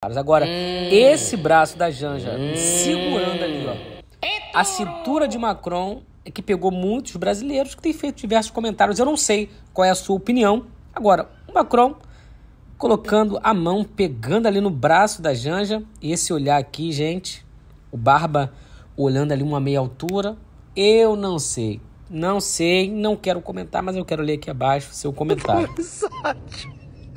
Agora, hum. esse braço da Janja hum. segurando ali, ó. A cintura de Macron é que pegou muitos brasileiros que têm feito diversos comentários. Eu não sei qual é a sua opinião. Agora, o Macron colocando a mão, pegando ali no braço da Janja. E esse olhar aqui, gente, o Barba olhando ali uma meia altura. Eu não sei. Não sei, não quero comentar, mas eu quero ler aqui abaixo seu comentário.